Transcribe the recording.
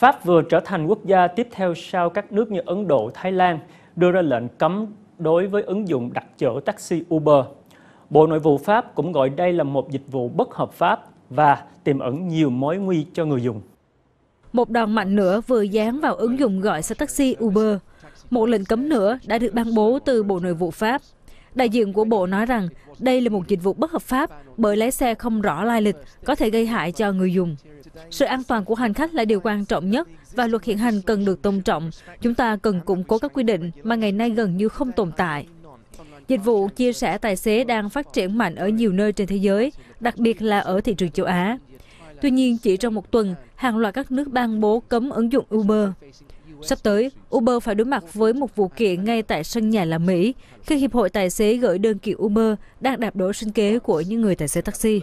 Pháp vừa trở thành quốc gia tiếp theo sau các nước như Ấn Độ, Thái Lan đưa ra lệnh cấm đối với ứng dụng đặt chỗ taxi Uber. Bộ Nội vụ Pháp cũng gọi đây là một dịch vụ bất hợp pháp và tiềm ẩn nhiều mối nguy cho người dùng. Một đòn mạnh nữa vừa dán vào ứng dụng gọi xe taxi Uber. Một lệnh cấm nữa đã được ban bố từ Bộ Nội vụ Pháp. Đại diện của Bộ nói rằng đây là một dịch vụ bất hợp pháp bởi lái xe không rõ lai lịch có thể gây hại cho người dùng. Sự an toàn của hành khách là điều quan trọng nhất và luật hiện hành cần được tôn trọng. Chúng ta cần củng cố các quy định mà ngày nay gần như không tồn tại. Dịch vụ chia sẻ tài xế đang phát triển mạnh ở nhiều nơi trên thế giới, đặc biệt là ở thị trường châu Á. Tuy nhiên, chỉ trong một tuần, hàng loạt các nước ban bố cấm ứng dụng Uber. Sắp tới, Uber phải đối mặt với một vụ kiện ngay tại sân nhà là Mỹ, khi Hiệp hội Tài xế gửi đơn kiện Uber đang đạp đổ sinh kế của những người tài xế taxi.